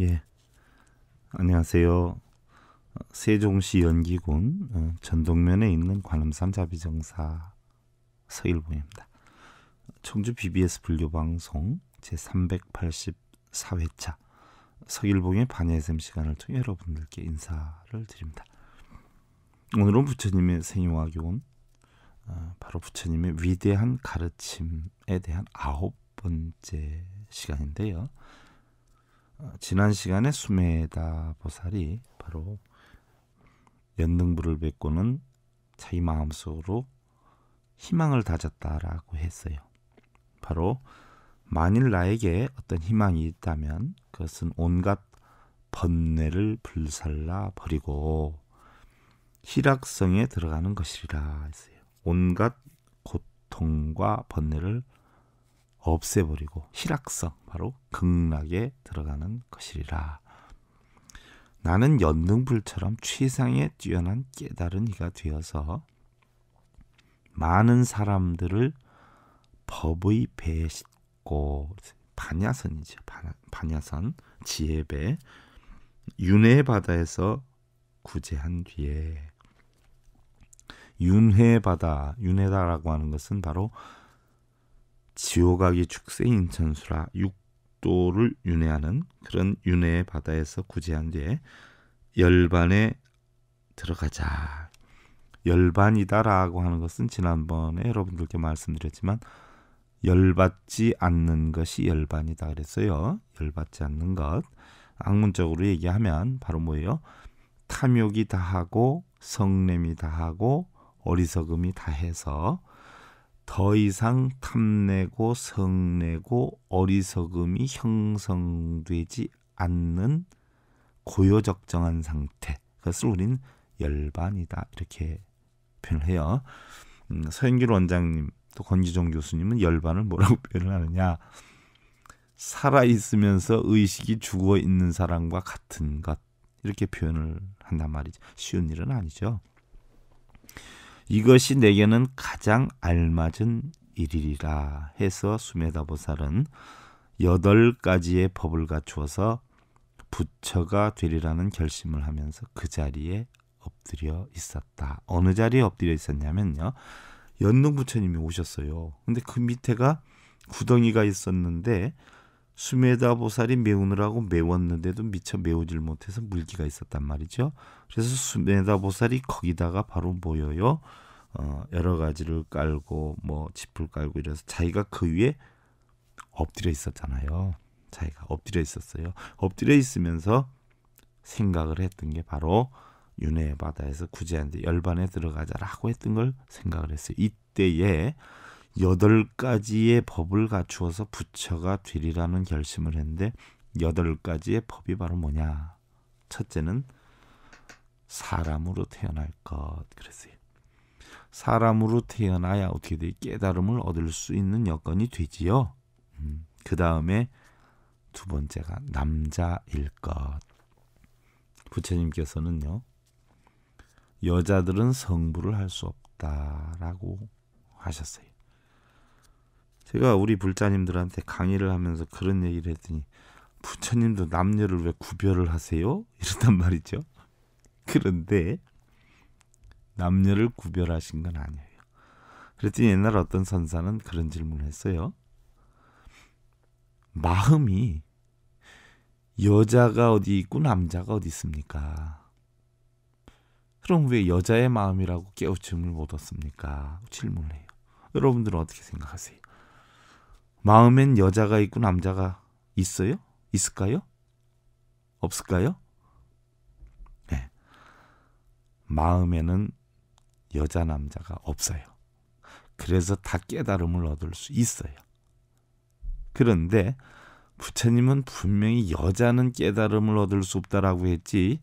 예. 안녕하세요. 세종시 연기군 어, 전동면에 있는 관음산 자비정사 서일봉입니다 청주 BBS 불교방송 제384회차 서일봉의 반야샘 시간을 통해 여러분들께 인사를 드립니다. 오늘은 부처님의 생애와 교훈, 어, 바로 부처님의 위대한 가르침에 대한 아홉 번째 시간인데요. 어, 지난 시간에 수메다 보살이 바로 연등불을 뵙고는 자기 마음속으로 희망을 다졌다라고 했어요. 바로 만일 나에게 어떤 희망이 있다면 그것은 온갖 번뇌를 불살라 버리고 희락성에 들어가는 것이라 했어요. 온갖 고통과 번뇌를 없애버리고 희락성 바로 극락에 들어가는 것이리라. 나는 연등불처럼 최상에 뛰어난 깨달은 이가 되어서 많은 사람들을 법의 배에 싣고 반야선이죠. 반야선 지혜 배 윤회 바다에서 구제한 뒤에 윤회 바다 윤회다라고 하는 것은 바로 지옥아기 축세인 천수라 육도를 윤회하는 그런 윤회의 바다에서 구제한 뒤에 열반에 들어가자. 열반이다라고 하는 것은 지난번에 여러분들께 말씀드렸지만 열받지 않는 것이 열반이다 그랬어요. 열받지 않는 것. 악문적으로 얘기하면 바로 뭐예요? 탐욕이 다하고 성냄이 다하고 어리석음이 다해서 더 이상 탐내고 성내고 어리석음이 형성되지 않는 고요적정한 상태. 그것을 우리는 열반이다. 이렇게 표현을 해요. 음, 서영길 원장님 또권지종 교수님은 열반을 뭐라고 표현을 하느냐. 살아있으면서 의식이 죽어있는 사람과 같은 것. 이렇게 표현을 한단 말이죠. 쉬운 일은 아니죠. 이것이 내게는 가장 알맞은 일이라 해서 수메다보살은 여덟 가지의 법을 갖추어서 부처가 되리라는 결심을 하면서 그 자리에 엎드려 있었다. 어느 자리에 엎드려 있었냐면요. 연능 부처님이 오셨어요. 근데 그 밑에가 구덩이가 있었는데 수메다 보살이 메우느라고 메웠는데도 미처 메우질 못해서 물기가 있었단 말이죠. 그래서 수메다 보살이 거기다가 바로 모여요. 어, 여러 가지를 깔고 뭐 짚을 깔고 이래서 자기가 그 위에 엎드려 있었잖아요. 자기가 엎드려 있었어요. 엎드려 있으면서 생각을 했던 게 바로 윤회의 바다에서 구제한데 열반에 들어가자라고 했던 걸 생각을 했어요. 이때에 여덟 가지의 법을 갖추어서 부처가 되리라는 결심을 했는데 여덟 가지의 법이 바로 뭐냐? 첫째는 사람으로 태어날 것 그랬어요. 사람으로 태어나야 어떻게 돼? 깨달음을 얻을 수 있는 여건이 되지요. 음, 그 다음에 두 번째가 남자일 것. 부처님께서는요. 여자들은 성부를 할 수 없다라고 하셨어요. 제가 우리 불자님들한테 강의를 하면서 그런 얘기를 했더니 부처님도 남녀를 왜 구별을 하세요? 이랬단 말이죠. 그런데 남녀를 구별하신 건 아니에요. 그랬더니 옛날 어떤 선사는 그런 질문을 했어요. 마음이 여자가 어디 있고 남자가 어디 있습니까? 그럼 왜 여자의 마음이라고 깨우침을 못 얻습니까? 질문을 해요. 여러분들은 어떻게 생각하세요? 마음엔 여자가 있고 남자가 있어요? 있을까요? 없을까요? 네. 마음에는 여자 남자가 없어요. 그래서 다 깨달음을 얻을 수 있어요. 그런데 부처님은 분명히 여자는 깨달음을 얻을 수 없다라고 했지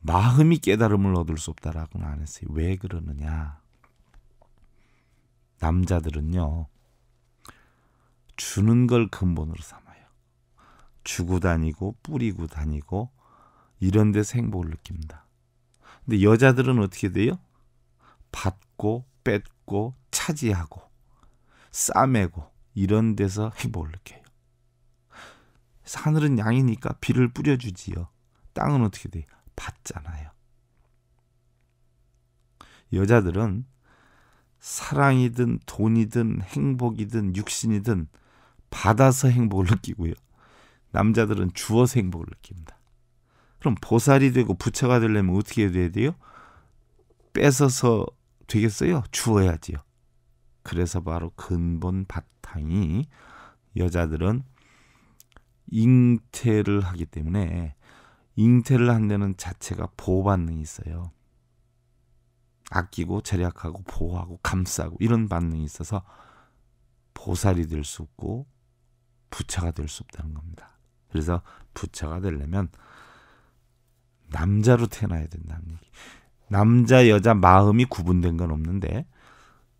마음이 깨달음을 얻을 수 없다라고는 안 했어요. 왜 그러느냐? 남자들은요. 주는 걸 근본으로 삼아요. 주고 다니고 뿌리고 다니고 이런 데서 행복을 느낍니다. 근데 여자들은 어떻게 돼요? 받고 뺏고 차지하고 싸매고 이런 데서 행복을 느껴요. 하늘은 양이니까 비를 뿌려주지요. 땅은 어떻게 돼요? 받잖아요. 여자들은 사랑이든 돈이든 행복이든 육신이든 받아서 행복을 느끼고요. 남자들은 주어서 행복을 느낍니다. 그럼 보살이 되고 부처가 되려면 어떻게 돼야 돼요? 뺏어서 되겠어요? 주어야지요. 그래서 바로 근본 바탕이 여자들은 잉태를 하기 때문에 잉태를 한다는 자체가 보호 반응이 있어요. 아끼고 절약하고 보호하고 감싸고 이런 반응이 있어서 보살이 될 수 없고 부차가 될 수 없다는 겁니다. 그래서 부차가 되려면 남자로 태어나야 된다는 얘기. 남자 여자 마음이 구분된 건 없는데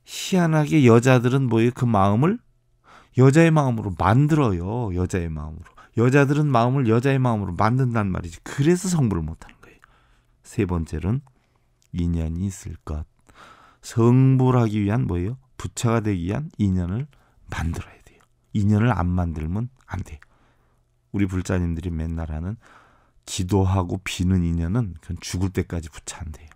희한하게 여자들은 뭐예요? 그 마음을 여자의 마음으로 만들어요. 여자의 마음으로. 여자들은 마음을 여자의 마음으로 만든단 말이지. 그래서 성불을 못하는 거예요. 세 번째는 인연이 있을 것. 성불하기 위한 뭐예요? 부처가 되기 위한 인연을 만들어야 돼요. 인연을 안 만들면 안돼 우리 불자님들이 맨날 하는 기도하고 비는 인연은 그건 죽을 때까지 부처 안 돼요.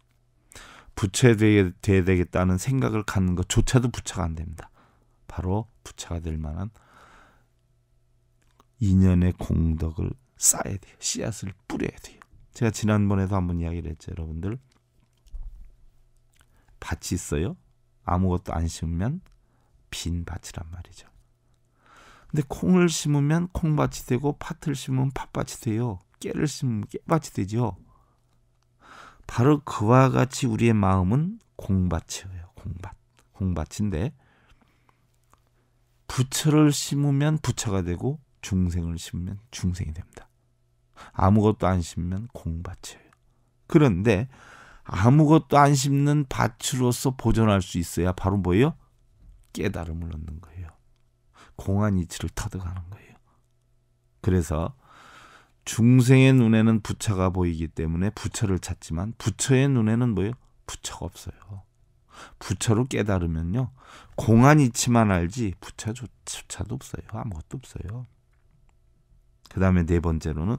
부처돼야 되겠다는 생각을 갖는 것조차도 부처가 안 됩니다. 바로 부처가 될 만한 인연의 공덕을 쌓아야 돼요. 씨앗을 뿌려야 돼요. 제가 지난번에도 한번 이야기를 했죠, 여러분들. 밭이 있어요. 아무것도 안 심으면 빈 밭이란 말이죠. 근데 콩을 심으면 콩밭이 되고 팥을 심으면 팥밭이 돼요. 깨를 심으면 깨밭이 되죠. 바로 그와 같이 우리의 마음은 공밭이에요. 공밭. 공밭인데 부처를 심으면 부처가 되고 중생을 심으면 중생이 됩니다. 아무것도 안 심으면 공밭이에요. 그런데 아무것도 안 심는 밭으로서 보존할 수 있어야 바로 뭐예요? 깨달음을 얻는 거예요. 공안 이치를 터득하는 거예요. 그래서 중생의 눈에는 부처가 보이기 때문에 부처를 찾지만 부처의 눈에는 뭐예요? 부처가 없어요. 부처로 깨달으면요. 공안 이치만 알지 부처조차도 없어요. 아무것도 없어요. 그 다음에 네 번째로는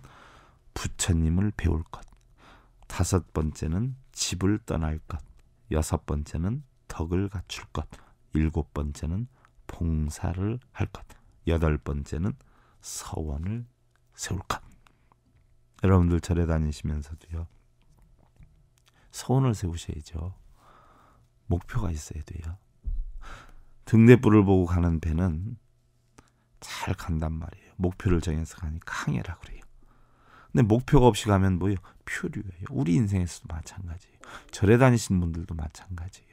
부처님을 배울 것. 다섯 번째는 집을 떠날 것. 여섯 번째는 덕을 갖출 것. 일곱 번째는 봉사를 할 것. 여덟 번째는 서원을 세울 것. 여러분들 절에 다니시면서도요. 서원을 세우셔야죠. 목표가 있어야 돼요. 등대불을 보고 가는 배는 잘 간단 말이에요. 목표를 정해서 가니 항해라 그래요. 근데 목표가 없이 가면 뭐예요? 표류예요. 우리 인생에서도 마찬가지예요. 절에 다니신 분들도 마찬가지예요.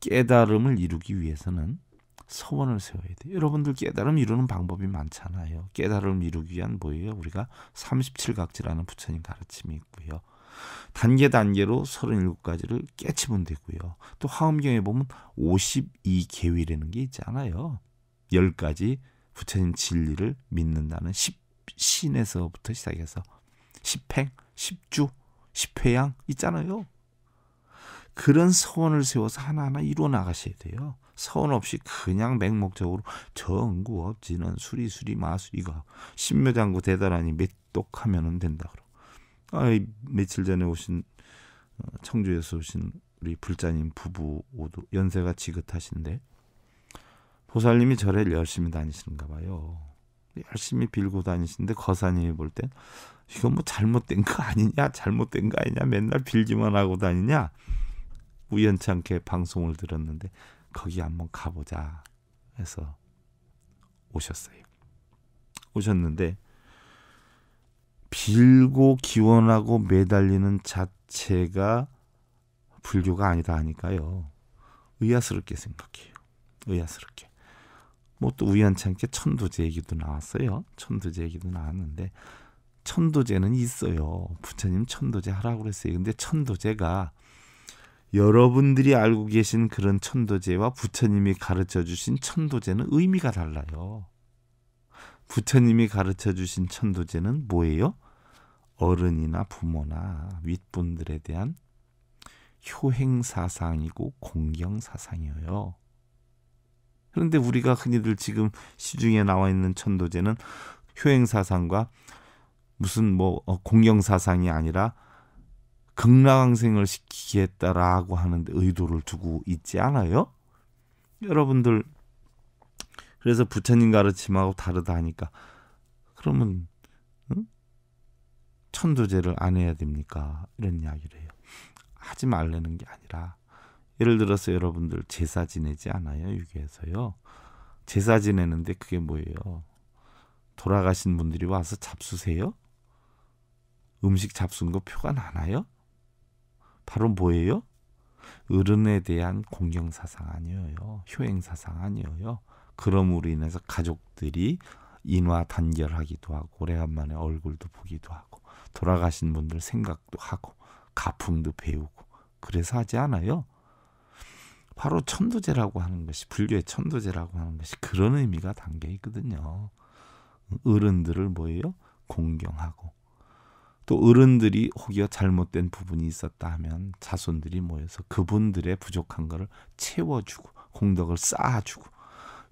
깨달음을 이루기 위해서는 서원을 세워야 돼요. 여러분들 깨달음 이루는 방법이 많잖아요. 깨달음 이루기 위한 뭐예요? 우리가 37각지라는 부처님 가르침이 있고요. 단계 단계로 37가지를 깨치면 되고요. 또 화엄경에 보면 52계위라는 게 있잖아요. 10가지 부처님 진리를 믿는다는 10 신에서부터 시작해서 10행, 10주, 10회양 있잖아요. 그런 서원을 세워서 하나하나 이루어 나가셔야 돼요. 서운 없이 그냥 맹목적으로 전구 없지는 수리수리 마수리가 신묘장구 대단하니 몇독하면은 된다 그러. 아, 며칠 전에 오신 어, 청주에서 오신 우리 불자님 부부 모 연세가 지긋하신데 보살님이 절에 열심히 다니시는가 봐요. 열심히 빌고 다니시는데 거사님이 볼땐 이건 뭐 잘못된 거 아니냐 잘못된 거 아니냐 맨날 빌기만 하고 다니냐 우연찮게 방송을 들었는데 거기 한번 가보자 해서 오셨어요. 오셨는데 빌고 기원하고 매달리는 자체가 불교가 아니다 하니까요. 의아스럽게 생각해요. 의아스럽게. 뭐 또 우연찮게 천도제 얘기도 나왔어요. 천도제 얘기도 나왔는데 천도제는 있어요. 부처님 천도제 하라고 그랬어요. 근데 천도제가 여러분들이 알고 계신 그런 천도제와 부처님이 가르쳐 주신 천도제는 의미가 달라요. 부처님이 가르쳐 주신 천도제는 뭐예요? 어른이나 부모나 윗분들에 대한 효행 사상이고 공경 사상이에요. 그런데 우리가 흔히들 지금 시중에 나와 있는 천도제는 효행 사상과 무슨 뭐 어, 공경 사상이 아니라 극락항생을 시키겠다라고 하는데 의도를 두고 있지 않아요? 여러분들 그래서 부처님 가르침하고 다르다 하니까 그러면 응? 천도제를 안 해야 됩니까? 이런 이야기를 해요. 하지 말라는 게 아니라 예를 들어서 여러분들 제사 지내지 않아요? 유교에서요. 제사 지내는데 그게 뭐예요? 돌아가신 분들이 와서 잡수세요? 음식 잡수는 거 표가 나나요? 바로 뭐예요? 어른에 대한 공경사상 아니에요. 효행사상 아니에요. 그럼으로 인해서 가족들이 인화 단결하기도 하고 오래간만에 얼굴도 보기도 하고 돌아가신 분들 생각도 하고 가풍도 배우고 그래서 하지 않아요. 바로 천도제라고 하는 것이 불교의 천도제라고 하는 것이 그런 의미가 담겨 있거든요. 어른들을 뭐예요? 공경하고 또 어른들이 혹여 잘못된 부분이 있었다 하면 자손들이 모여서 그분들의 부족한 거를 채워주고 공덕을 쌓아주고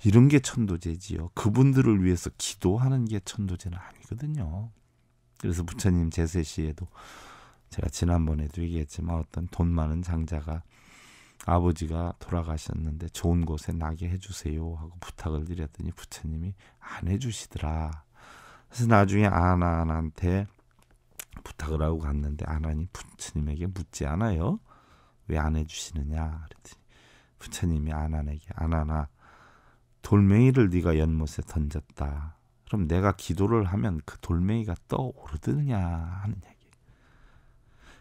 이런 게 천도제지요. 그분들을 위해서 기도하는 게 천도제는 아니거든요. 그래서 부처님 제세 시에도 제가 지난번에도 얘기했지만 어떤 돈 많은 장자가 아버지가 돌아가셨는데 좋은 곳에 나게 해주세요 하고 부탁을 드렸더니 부처님이 안 해주시더라. 그래서 나중에 아난한테 부탁을 하고 갔는데 아나니 부처님에게 묻지 않아요. 왜 안 해주시느냐 그랬더니 부처님이 아난에게 아나나 돌멩이를 네가 연못에 던졌다. 그럼 내가 기도를 하면 그 돌멩이가 떠오르느냐 하는 얘기.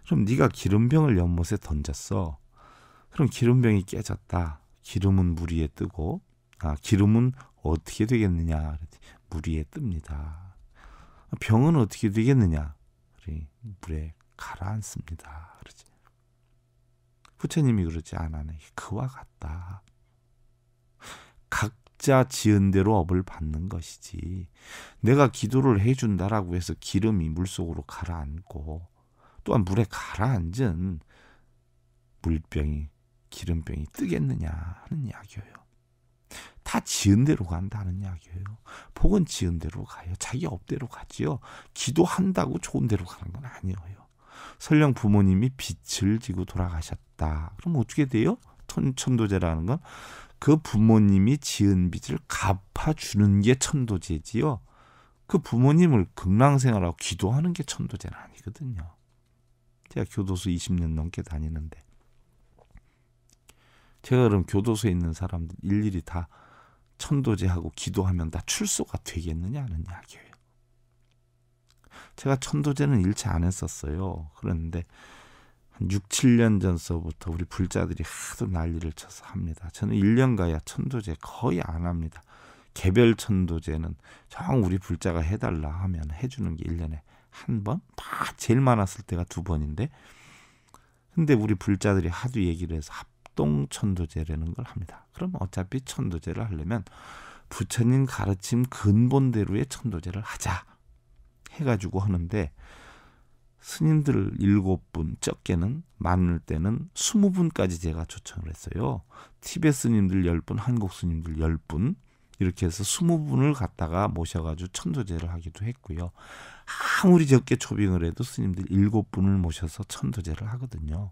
그럼 네가 기름병을 연못에 던졌어. 그럼 기름병이 깨졌다. 기름은 물 위에 뜨고 아 기름은 어떻게 되겠느냐? 물 위에 뜹니다. 병은 어떻게 되겠느냐? 우리 물에 가라앉습니다. 그러지. 부처님이 그러지 않아네. 그와 같다. 각자 지은 대로 업을 받는 것이지. 내가 기도를 해준다라고 해서 기름이 물속으로 가라앉고 또한 물에 가라앉은 물병이 기름병이 뜨겠느냐 하는 약이에요. 다 지은 대로 간다는 이야기예요. 복은 지은 대로 가요. 자기 업대로 가지요. 기도한다고 좋은 대로 가는 건 아니에요. 설령 부모님이 빛을 지고 돌아가셨다. 그럼 어떻게 돼요? 천, 천도제라는 건 그 부모님이 지은 빚을 갚아주는 게 천도제지요. 그 부모님을 극락생활하고 기도하는 게 천도제는 아니거든요. 제가 교도소 20년 넘게 다니는데 제가 그럼 교도소에 있는 사람들 일일이 다 천도제하고 기도하면 다 출소가 되겠느냐는 이야기예요. 제가 천도제는 일체 안 했었어요. 그런데 한 6, 7년 전서부터 우리 불자들이 하도 난리를 쳐서 합니다. 저는 1년가야 천도제 거의 안 합니다. 개별 천도제는 정 우리 불자가 해달라 하면 해주는 게 1년에 한 번? 다 제일 많았을 때가 두 번인데 근데 우리 불자들이 하도 얘기를 해서 합동 천도제라는 걸 합니다. 그럼 어차피 천도제를 하려면 부처님 가르침 근본대로의 천도제를 하자 해가지고 하는데 스님들 일곱 분 적게는 많을 때는 스무 분까지 제가 초청을 했어요. 티벳 스님들 열 분, 한국 스님들 열 분. 이렇게 해서 스무 분을 갖다가 모셔가지고 천도제를 하기도 했고요. 아무리 적게 초빙을 해도 스님들 일곱 분을 모셔서 천도제를 하거든요.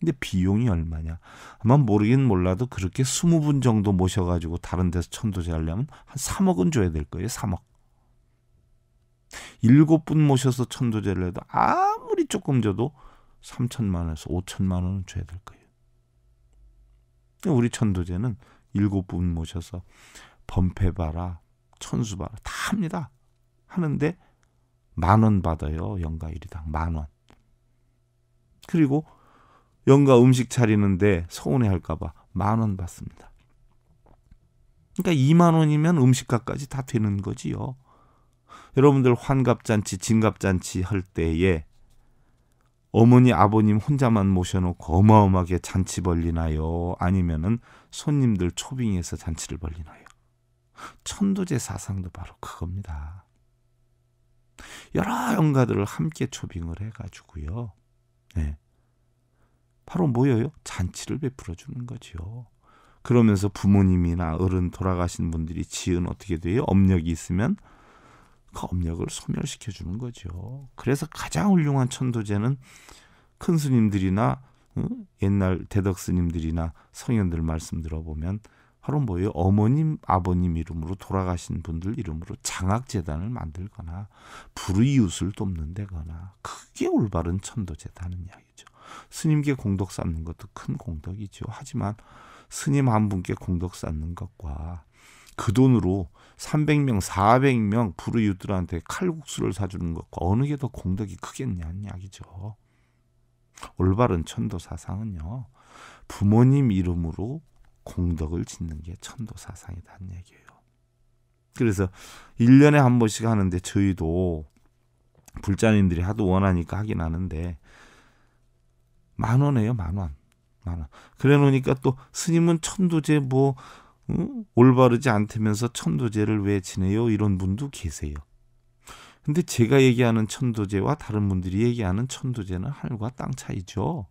근데 비용이 얼마냐? 아마 모르긴 몰라도 그렇게 20분 정도 모셔가지고 다른 데서 천도제 하려면 한 3억은 줘야 될 거예요. 3억. 7분 모셔서 천도제를 해도 아무리 조금 줘도 3천만 원에서 5천만 원은 줘야 될 거예요. 우리 천도제는 7분 모셔서 범패 봐라, 천수 봐라 다 합니다. 하는데 만 원 받아요. 연가 일당 만 원. 그리고 영가 음식 차리는데 서운해 할까봐 만 원 받습니다. 그러니까 2만 원이면 음식값까지 다 되는 거지요. 여러분들 환갑잔치, 진갑잔치 할 때에 어머니, 아버님 혼자만 모셔놓고 어마어마하게 잔치 벌리나요? 아니면은 손님들 초빙해서 잔치를 벌리나요? 천도제 사상도 바로 그겁니다. 여러 영가들을 함께 초빙을 해가지고요. 네. 바로 뭐예요? 잔치를 베풀어 주는 거지요. 그러면서 부모님이나 어른 돌아가신 분들이 지은 어떻게 돼요? 업력이 있으면 그 업력을 소멸시켜 주는 거죠. 그래서 가장 훌륭한 천도제는 큰 스님들이나 응? 옛날 대덕 스님들이나 성현들 말씀 들어보면 바로 뭐예요? 어머님, 아버님 이름으로 돌아가신 분들 이름으로 장학재단을 만들거나 불이웃을 의 돕는 다거나 그게 올바른 천도제다는 이야기죠. 스님께 공덕 쌓는 것도 큰 공덕이죠. 하지만 스님 한 분께 공덕 쌓는 것과 그 돈으로 300명, 400명 불우이웃들한테 칼국수를 사주는 것과 어느 게 더 공덕이 크겠냐는 이야기죠. 올바른 천도 사상은요. 부모님 이름으로 공덕을 짓는 게 천도 사상이다는 얘기예요. 그래서 1년에 한 번씩 하는데 저희도 불자님들이 하도 원하니까 하긴 하는데 만 원이에요, 만 원. 만 원. 그래 놓으니까 또 스님은 천도제 뭐 음, 올바르지 않다면서 천도제를 왜 지내요? 이런 분도 계세요. 근데 제가 얘기하는 천도제와 다른 분들이 얘기하는 천도제는 하늘과 땅 차이죠.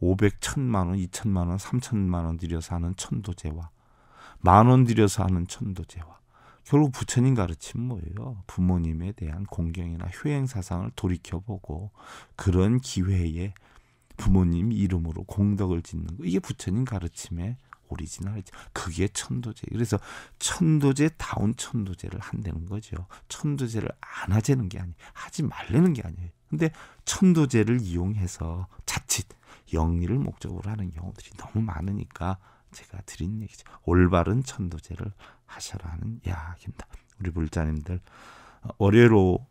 500, 1000만 원, 2000만 원, 3000만 원 들여서 하는 천도제와 만원 들여서 하는 천도제와 결국 부처님 가르침 뭐예요? 부모님에 대한 공경이나 효행 사상을 돌이켜보고 그런 기회에 부모님 이름으로 공덕을 짓는 거 이게 부처님 가르침의 오리지널이죠. 그게 천도제. 그래서 천도제 다운 천도제를 한다는 거죠. 천도제를 안 하자는 게 아니, 하지 말라는 게 아니에요. 근데 천도제를 이용해서 자칫 영리를 목적으로 하는 경우들이 너무 많으니까 제가 드린 얘기죠. 올바른 천도제를 하셔라는 이야기입니다. 우리 불자님들 월요로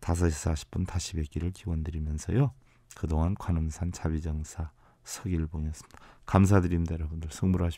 5시 40분 다시 뵙기를 기원드리면서요. 그동안 관음산 자비정사 석일봉이었습니다 감사드립니다, 여러분들. 성불하십시오.